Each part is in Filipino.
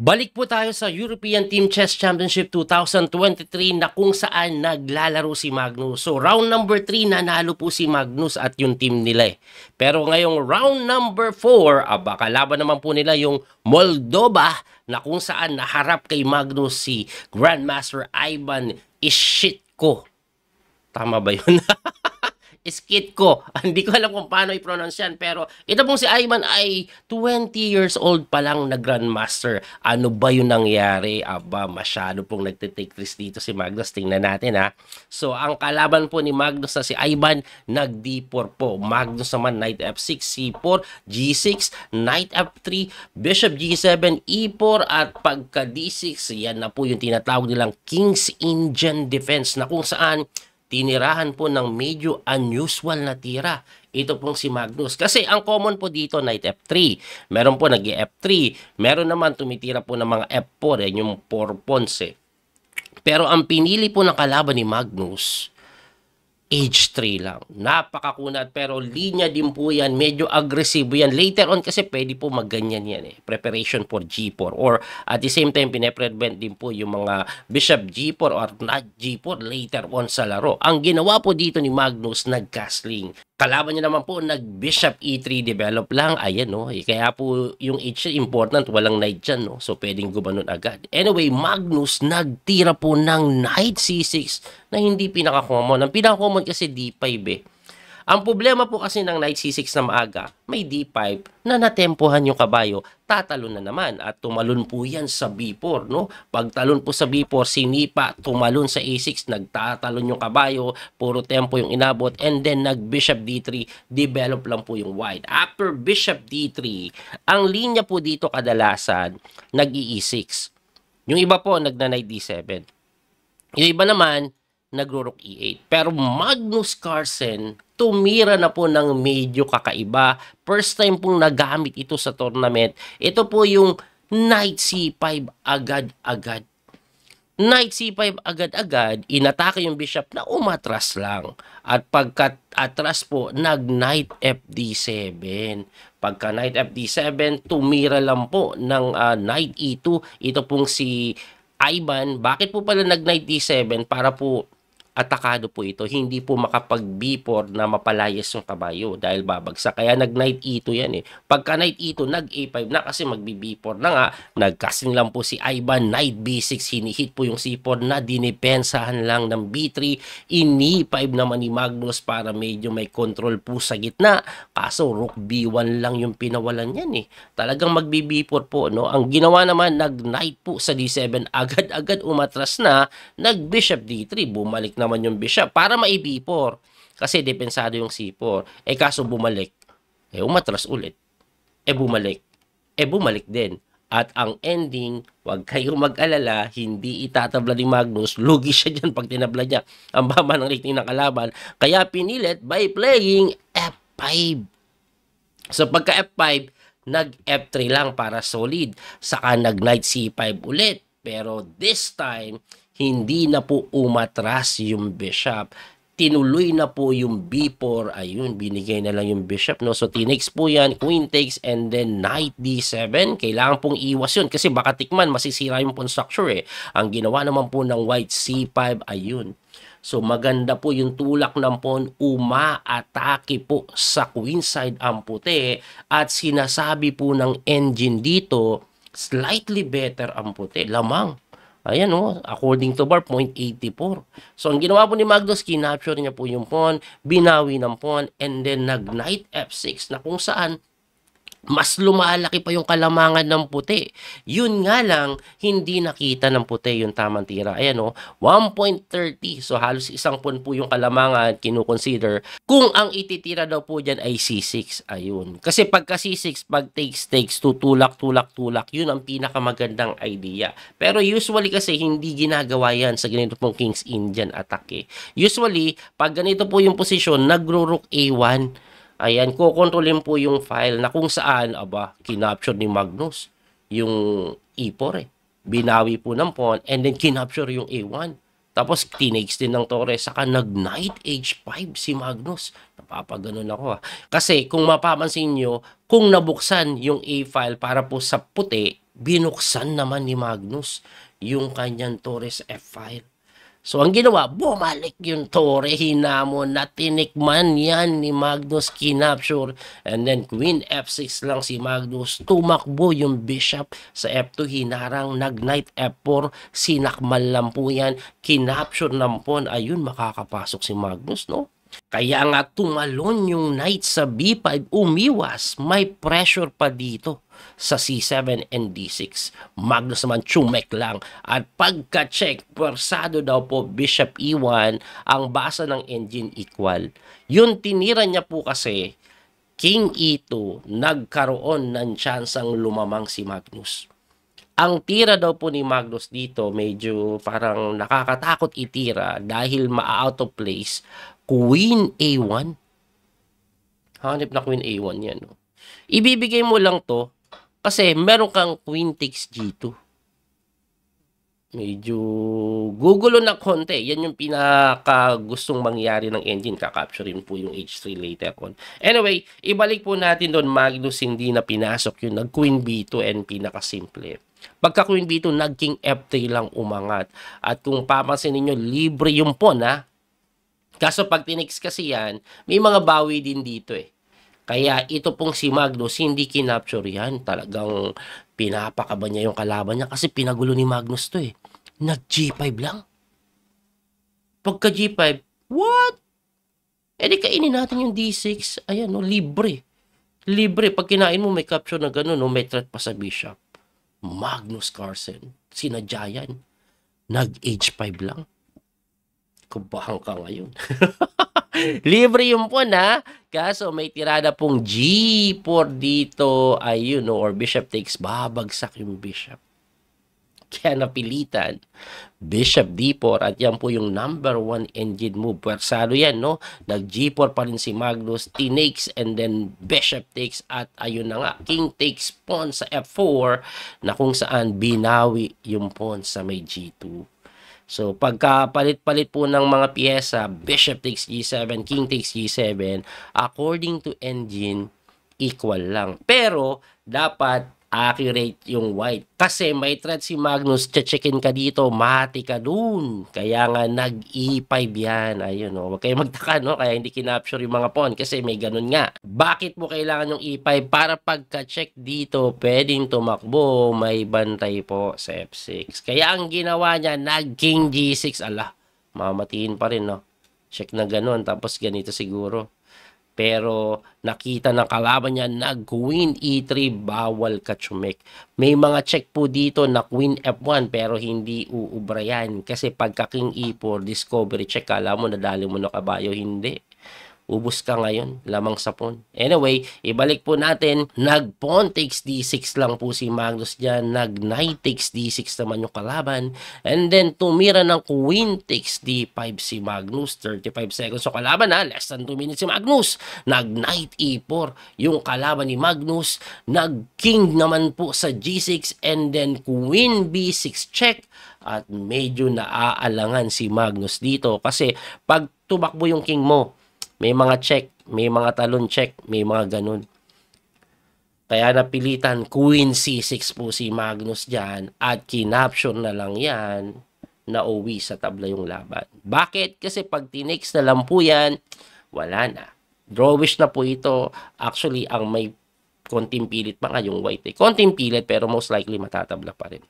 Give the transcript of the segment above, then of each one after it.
Balik po tayo sa European Team Chess Championship 2023 na kung saan naglalaro si Magnus. So round number 3 nanalo po si Magnus at yung team nila eh. Pero ngayong round number 4, aba kalaban naman po nila yung Moldova na kung saan naharap kay Magnus si Grandmaster Ivan Ishitko. Tama ba yun? ko. Hindi ko alam kung paano i-pronounce yan, pero ito pong si Ayman ay 20 years old pa lang na Grandmaster. Ano ba yung nangyari? Aba, masyado pong nagtitake risk dito si Magnus. Tingnan natin ha. So, ang kalaban po ni Magnus na si Ayman, nag D4 po. Magnus naman, Knight F6, C4, G6, Knight F3, Bishop G7, E4, at pagka D6, yan na po yung tinatawag nilang King's Indian Defense na kung saan tinirahan po ng medyo unusual na tira. Ito pong si Magnus. Kasi ang common po dito, knight F3. Meron po nag F3. Meron naman tumitira po ng mga F4, yan yung 4 pawns eh. Pero ang pinili po ng kalaban ni Magnus, h 3 lang. Napakakunat pero linya din po yan. Medyo aggressive yan. Later on kasi pwede po magganyan yan eh. Preparation for G4 or at the same time pinaprevent din po yung mga Bishop G4 or not G4 later on sa laro. Ang ginawa po dito ni Magnus nagcastling kalaban niya naman po, nag-bishop e3 develop lang. Ayan, no? Kaya po, yung h important. Walang knight diyan no? So, pwedeng gumanon agad. Anyway, Magnus nagtira po ng knight c6 na hindi pinaka-common. Ang pinaka-common kasi d5, eh. Ang problema po kasi ng knight c6 na maaga, may d5 na natempohan yung kabayo, tatalon na naman at tumalon po yan sa b4. No? Pagtalon po sa b4, sinipa, tumalon sa a6, nagtatalon yung kabayo, puro tempo yung inabot, and then nag bishop d3, develop lang po yung white. After bishop d3, ang linya po dito kadalasan, nag e6. Yung iba po, nagna knight d7. Yung iba naman, nagro-rook e8. Pero Magnus Carlsen tumira na po ng medyo kakaiba. First time pong nagamit ito sa tournament. Ito po yung knight c5 agad-agad. Knight c5 agad-agad, inatake yung bishop na umatras lang. At pagkat atras po, nag-knight fd7. Pagka knight fd7, tumira lang po ng uh, knight e2. Ito pong si Ivan, bakit po pala nag-knight d7 para po atakado po ito, hindi po makapag-B4 na mapalayas yung kabayo dahil babagsak. Kaya nag-knight ito yan eh. Pagka knight ito, nag nag-A5 na kasi mag-B4 na nga. Nagcasting lang po si Ivan, knight B6, hinihit po yung C4 na dinipensahan lang ng B3. Ini5 naman ni Magnus para medyo may control po sa gitna. Kaso rook B1 lang yung pinawalan yan eh. Talagang mag-B4 po no. Ang ginawa naman, nag-knight po sa D7, agad-agad umatras na, nag-bishop D3, bumalik naman yung bishop para ma-b4. Kasi depensado yung c4. Eh kaso bumalik. Eh umatras ulit. Eh bumalik. Eh bumalik din. At ang ending, wag kayong mag-alala, hindi itatabla ni Magnus. Lugi siya diyan pag tinabla niya ang bama ng rating ng kalaban. Kaya pinilit by playing F5. So pagka F5, nag F3 lang para solid. Saka nag Knight C5 ulit. Pero this time, hindi na po umatras yung bishop. Tinuloy na po yung b4. Ayun, binigay na lang yung bishop. No? So, tinakes po yan. Queen takes and then knight d7. Kailangan pong iwas yun kasi baka tikman, masisira yung pawn structure eh. Ang ginawa naman po ng white c5. Ayun. So maganda po yung tulak ng pawn, umaatake po sa queenside ang puti at sinasabi po ng engine dito, slightly better ang puti. Lamang Ayan o, oh, according to bar, 0.84. So, ang ginawa po ni Magnus, kinapture niya po yung pawn, binawi ng pawn, and then nag-knight f6 na kung saan mas lumalaki pa yung kalamangan ng puti. Yun nga lang, hindi nakita ng puti yung tamang tira. Ayan o, 1.30. So halos isang pun po yung kalamangan kinukonsider kung ang ititira daw po dyan ay C6. Ayun. Kasi pagka C6, pag takes takes, tutulak, tulak, tulak, yun ang pinakamagandang idea. Pero usually kasi hindi ginagawa yan sa ganito pong King's Indian attack eh. Usually, pag ganito po yung position, nagro-rook A1, Ayan, kukontrolin po yung file na kung saan, aba, kinapture ni Magnus yung E4 eh. Binawi po ng pawn and then kinapture yung A1. Tapos tinakes din ng Torres, saka nag-knight H5 si Magnus. Napapaganon ako ha. Ah. Kasi kung mapapansin nyo, kung nabuksan yung A-file para po sa puti, binuksan naman ni Magnus yung kanyang Torres F-file. So ang ginawa, bumalik yung tore, hinamon na tinikman yan ni Magnus, kinapture. And then queen f6 lang si Magnus, tumakbo yung bishop sa f2, hinarang nag knight f4, sinakmal lang po yan, kinapture lang po. Ayun, makakapasok si Magnus, no? Kaya nga tumalon yung knight sa b5, umiwas, may pressure pa dito sa c7 and d6. Magnus naman chumek lang. At pagka-check, persado daw po bishop e1, ang basa ng engine equal. Yun tinira niya po kasi, king e2, nagkaroon ng chance ang lumamang si Magnus. Ang tira daw po ni Magnus dito medyo parang nakakatakot itira dahil ma-out of place Queen A1. Hanip na Queen A1 yan. No? Oh. Ibibigay mo lang to kasi meron kang Queen takes G2. Medyo gugulo na konti. Yan yung pinaka gustong mangyari ng engine. Kakapturein po yung H3 later on. Anyway, ibalik po natin doon Magnus hindi na pinasok yung Nag-Queen B2 and pinakasimple. Pagka Queen B2, nag-King F3 lang umangat. At kung papansin ninyo, libre yung pawn ha. Kaso pag tinix kasi yan, may mga bawi din dito eh. Kaya ito pong si Magnus, hindi kinapture yan. Talagang pinapakaba niya yung kalaban niya kasi pinagulo ni Magnus to eh. Nag G5 lang. Pagka G5, what? E di kainin natin yung D6. Ayan, no, libre. Libre. Pag kinain mo, may capture na gano'n, no, may threat pa sa bishop. Magnus Carlsen. Sinadya yan. Nag H5 lang kumbahan ka ngayon. Libre yung po na. Kaso may tirada pong G4 dito. Ayun, no, or bishop takes, babagsak yung bishop. Kaya napilitan. Bishop D4 at yan po yung number one engine move. Pwersado yan, no? Nag G4 pa rin si Magnus. takes and then Bishop takes at ayun na nga, King takes pawn sa F4 na kung saan binawi yung pawn sa may G2. So pagka palit-palit po ng mga piyesa, bishop takes g7, king takes g7, according to engine, equal lang. Pero dapat accurate yung white. Kasi may threat si Magnus, checkin ka dito, mati ka dun. Kaya nga nag-E5 yan. Ayun, oh. huwag kayo magtaka, no? Kaya hindi kinapture yung mga pawn kasi may ganun nga. Bakit mo kailangan yung E5? Para pagka-check dito, pwedeng tumakbo, may bantay po sa F6. Kaya ang ginawa niya, nag-King G6. Ala, mamatiin pa rin, no? Check na ganun, tapos ganito siguro. Pero nakita ng kalaban niya na Queen E3 bawal katsumik. May mga check po dito na Queen F1 pero hindi uubra yan. Kasi pagka King E4 discovery check, alam mo nadali mo na kabayo, hindi ubos ka ngayon, lamang sapon. Anyway, ibalik po natin, nag pawn takes d6 lang po si Magnus dyan, nag knight takes d6 naman yung kalaban, and then tumira ng queen takes d5 si Magnus, 35 seconds so, kalaban na ah, less than 2 minutes si Magnus, nag knight e4 yung kalaban ni Magnus, nag king naman po sa g6, and then queen b6 check, at medyo naaalangan si Magnus dito kasi pag tumakbo yung king mo, may mga check, may mga talon check, may mga ganun. Kaya napilitan Queen C6 po si Magnus dyan at kinapture na lang yan na uwi sa tabla yung laban. Bakit? Kasi pag tinix na lang po yan, wala na. Drawish na po ito. Actually, ang may konting pilit pa nga yung white. Eh. Konting pilit pero most likely matatabla pa rin.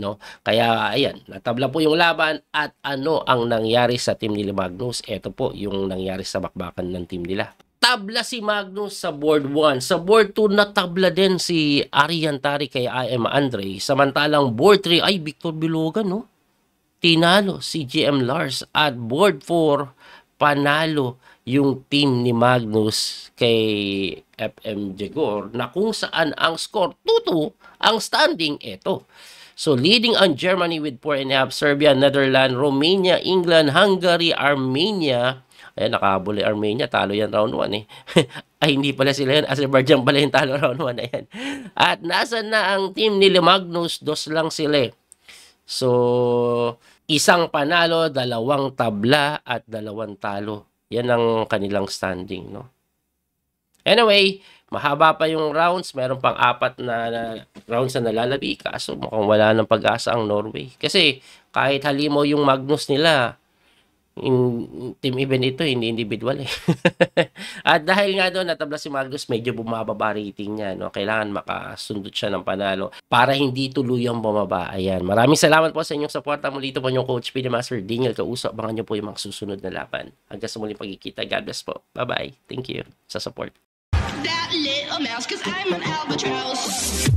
No? Kaya ayan, natabla po yung laban at ano ang nangyari sa team ni Magnus? Ito po yung nangyari sa bakbakan ng team nila. Tabla si Magnus sa board 1. Sa board 2 natabla din si Arian Tari kay IM Andre. Samantalang board 3 ay Victor Bilogan no. Tinalo si GM Lars at board 4 panalo yung team ni Magnus kay FM Jegor na kung saan ang score 2-2 ang standing ito. So leading on Germany with 4 and a half, Serbia, Netherlands, Romania, England, Hungary, Armenia. Ayan, nakabuli Armenia, talo yan round 1 eh. Ay, hindi pala sila yan. Azerbaijan pala yung talo round 1. Ayan. At nasa na ang team ni Magnus, dos lang sila eh. So, isang panalo, dalawang tabla at dalawang talo. Yan ang kanilang standing, no? Anyway, mahaba pa yung rounds. Meron pang apat na, na rounds na nalalabi. Kaso mukhang wala ng pag-asa ang Norway. Kasi kahit halimo yung Magnus nila, in team event ito, hindi individual eh. At dahil nga doon, natabla si Magnus, medyo bumababa rating niya. No? Kailangan makasundot siya ng panalo para hindi tuluyang bumaba. Ayan. Maraming salamat po sa inyong suporta. Muli ito po yung Coach Pini Master Daniel Kauso. Abangan niyo po yung mga susunod na laban. Hanggang sa muling pagkikita. God bless po. Bye-bye. Thank you sa support. a mouse, cause I'm an albatross.